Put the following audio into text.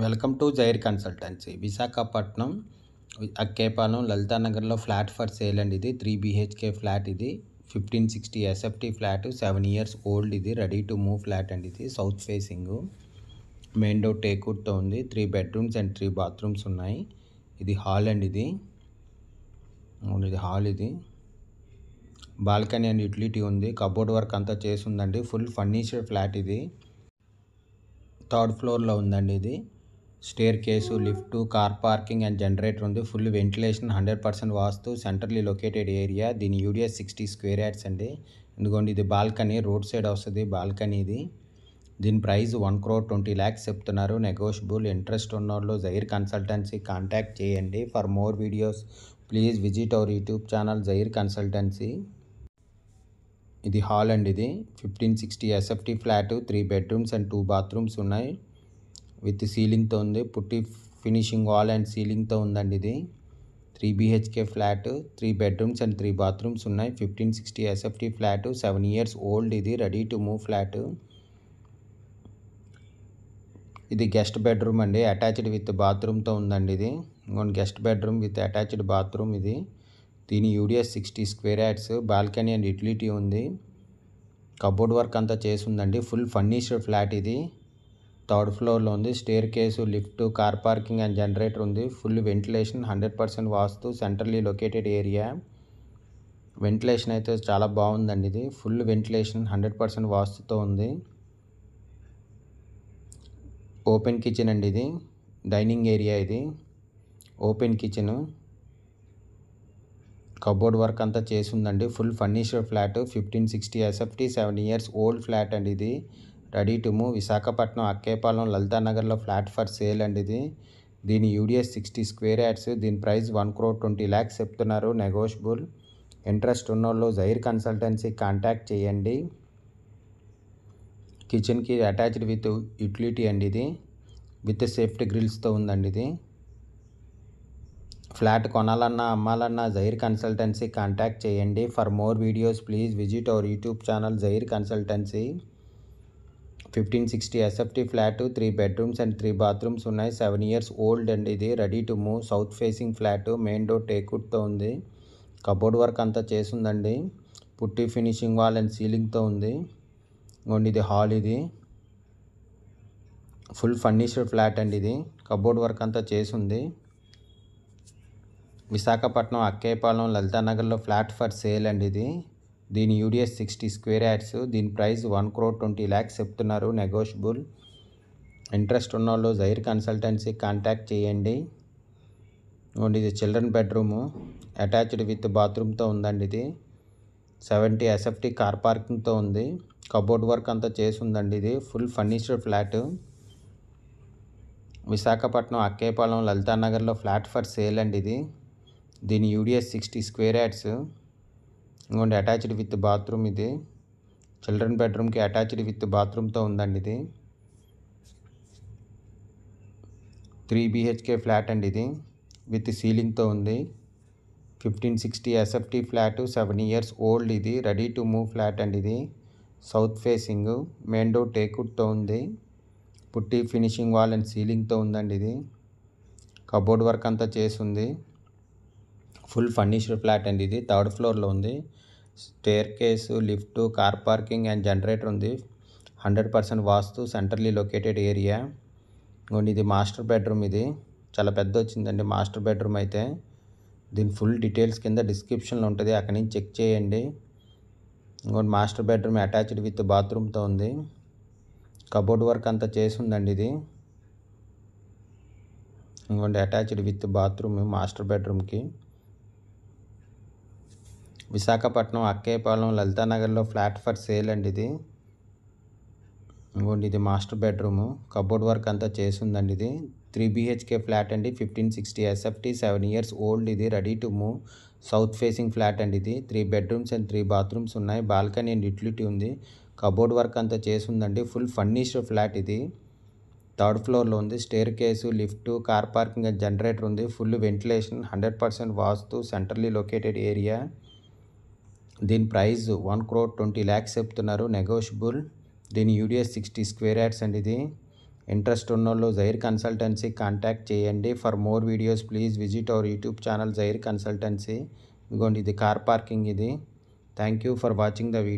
welcome to Jair consultancy Visakhapatnam Akkayapalem లలితానగర్లో flat for sale అండి ఇది త్రీ బీహెచ్కే ఫ్లాట్ ఇది fifteen sixty SFT flat seven years old ఇది ready to move flat అండి ఇది సౌత్ ఫేసింగ్ మెయిన్ డోర్ టేకూట్తో ఉంది three bedrooms and three bathrooms ఉన్నాయి ఇది హాల్ అండి ఇది ఇది హాల్ ఇది బాల్కనీ అండ్ యూటిలిటీ ఉంది కబోర్డ్ వర్క్ అంతా చేసి ఉందండి ఫుల్ ఫర్నిచర్ ఫ్లాట్ ఇది థర్డ్ ఫ్లోర్లో ఉందండి ఇది staircase lift car parking and generator ఉంది full ventilation hundred percent vastu centrally located area దీని యూడిఎస్ సిక్స్టీ స్క్వేర్ యార్డ్స్ అండి ఎందుకంటే ఇది బాల్కనీ రోడ్ సైడ్ వస్తుంది బాల్కనీ ఇది దీని price one crore twenty lakhs చెప్తున్నారు నెగోషియబుల్ ఇంట్రెస్ట్ ఉన్న వాళ్ళు జైర్ కన్సల్టెన్సీ కాంటాక్ట్ చేయండి for more videos please visit our YouTube channel Jair consultancy ఇది హాల్ అండి ఇది fifteen sixty SFT flat three bedrooms and two bathrooms ఉన్నాయి విత్ సీలింగ్తో ఉంది పుట్టి ఫినిషింగ్ వాల్ అండ్ సీలింగ్తో ఉందండి ఇది three BHK flat three bedrooms and three bathrooms ఉన్నాయి fifteen sixty SFT flat seven years old ఇది రెడీ టు మూవ్ ఫ్లాట్ ఇది guest bedroom అండి అటాచ్డ్ విత్ బాత్రూమ్తో ఉందండి ఇది guest bedroom with attached bathroom ఇది దీని UDS sixty square yards balcony and utility ఉంది కబోర్డ్ వర్క్ అంతా చేసి ఉందండి ఫుల్ ఫర్నిష్డ్ ఫ్లాట్ ఇది థర్డ్ ఫ్లోర్లో ఉంది staircase lift car parking and generator ఉంది full ventilation hundred percent vastu centrally located area ventilation అయితే చాలా బాగుందండి ఇది ఫుల్ వెంటిలేషన్ హండ్రెడ్ పర్సెంట్ వాస్తుతో ఉంది ఓపెన్ కిచెన్ అండి ఇది డైనింగ్ ఏరియా ఇది ఓపెన్ కిచెన్ కబోర్డ్ వర్క్ అంతా చేసి ఉందండి full furniture flat fifteen sixty SFT seven years old flat అండి ఇది ready to move Visakhapatnam Akkayapalem లలితానగర్లో ఫ్లాట్ ఫర్ సేల్ అండి ఇది దీని యూడిఎస్ సిక్స్టీ స్క్వేర్ యాడ్స్ దీని price one crore twenty lakhs చెప్తున్నారు నెగోషియబుల్ ఇంట్రెస్ట్ ఉన్నోళ్ళు జైర్ కన్సల్టెన్సీ కాంటాక్ట్ చేయండి కిచెన్కి అటాచ్డ్ విత్ యూటిలిటీ అండి ఇది విత్ సేఫ్టీ గ్రిల్స్తో ఉందండి ఇది ఫ్లాట్ కొనాలన్నా అమ్మాలన్నా జైర్ కన్సల్టెన్సీ కాంటాక్ట్ చేయండి for more videos please visit our YouTube channel Jair consultancy fifteen sixty SFT flat three bedrooms and three bathrooms ఉన్నాయి సెవెన్ ఇయర్స్ ఓల్డ్ అండ్ ఇది ready to move south facing flat main door టేకుడ్తో ఉంది cupboard work అంతా చేసిందండి పుట్టి finishing wall and సీలింగ్తో ఉంది ఇంకోండి ఇది హాల్ ఇది ఫుల్ ఫర్నిష్డ్ ఫ్లాట్ అండి ఇది కబోర్డ్ వర్క్ అంతా చేసింది విశాఖపట్నం అక్కేపాలెం లలితానగర్లో ఫ్లాట్ ఫర్ సేల్ అండి ఇది దీని యూడిఎస్ సిక్స్టీ స్క్వేర్ యాడ్స్ దీని price one crore twenty lakhs చెప్తున్నారు నెగోషియబుల్ ఇంట్రెస్ట్ ఉన్న వాళ్ళు జైర్ కన్సల్టెన్సీ కాంటాక్ట్ చేయండి అండ్ ఇది చిల్డ్రన్ బెడ్రూము అటాచ్డ్ విత్ బాత్రూమ్తో ఉందండి ఇది సెవెంటీ ఎస్ఎఫ్టీ కార్ పార్కింగ్తో ఉంది కబోర్డ్ వర్క్ అంతా చేసి ఉందండి ఇది full furniture flat Visakhapatnam Akkayapalem లలితానగర్లో ఫ్లాట్ ఫర్ సేల్ అండి ఇది దీని యూడిఎస్ సిక్స్టీ స్క్వేర్ యాడ్స్ ఇంకోండి అటాచ్డ్ విత్ బాత్రూమ్ ఇది చిల్డ్రన్ బెడ్రూమ్కి అటాచ్డ్ విత్ బాత్రూమ్తో ఉందండి ఇది త్రీ బీహెచ్కే ఫ్లాట్ అండి ఇది విత్ సీలింగ్తో ఉంది fifteen sixty SFT flat seven years old ఇది రెడీ టు మూవ్ ఫ్లాట్ అండి ఇది సౌత్ ఫేసింగ్ మెయిన్ డోర్ టేకుడ్తో ఉంది పుట్టి ఫినిషింగ్ వాల్ అండ్ సీలింగ్తో ఉందండి ఇది కబోర్డ్ వర్క్ అంతా చేసి ఉంది ఫుల్ ఫర్నిష్డ్ ఫ్లాట్ అండి ఇది థర్డ్ ఫ్లోర్లో ఉంది staircase lift car parking and generator ఉంది hundred percent vastu centrally located area ఇది మాస్టర్ బెడ్రూమ్ ఇది చాలా పెద్ద వచ్చిందండి మాస్టర్ బెడ్రూమ్ అయితే దీని ఫుల్ డీటెయిల్స్ కింద డిస్క్రిప్షన్లో ఉంటుంది అక్కడి నుంచి చెక్ చేయండి ఇంకోటి మాస్టర్ బెడ్రూమ్ అటాచ్డ్ విత్ బాత్రూమ్తో ఉంది కబోర్డ్ వర్క్ అంతా చేసి ఉందండి ఇది ఇంకోటి అటాచ్డ్ విత్ బాత్రూమ్ మాస్టర్ బెడ్రూమ్కి విశాఖపట్నం అక్కేపాలెం లలితానగర్లో ఫ్లాట్ ఫర్ సేల్ అండి ఇది ఇంకోండి ఇది మాస్టర్ బెడ్రూము కబోర్డ్ వర్క్ అంతా చేసిందండి ఇది త్రీ బీహెచ్కే ఫ్లాట్ అండి fifteen sixty SFT seven years old ఇది ready to move south facing flat అండి ఇది three bedrooms and three bathrooms ఉన్నాయి బాల్కనీ అండ్ యుటిలిటీ ఉంది కబోర్డ్ వర్క్ అంతా చేసిందండి ఫుల్ ఫర్నిష్డ్ ఫ్లాట్ ఇది థర్డ్ ఫ్లోర్లో ఉంది staircase lift car parking and generator ఉంది full ventilation hundred percent vastu centrally located area దీని price one crore twenty lakhs చెప్తున్నారు నెగోషియబుల్ దీని యూడిఎస్ సిక్స్టీ స్క్వేర్ యాడ్స్ అండి ఇది ఇంట్రెస్ట్ ఉన్నోళ్ళు జైర్ కన్సల్టెన్సీ కాంటాక్ట్ చేయండి for more videos please visit our YouTube channel Jair consultancy ఇదిగోండి ఇది కార్ పార్కింగ్ ఇది thank you for watching the video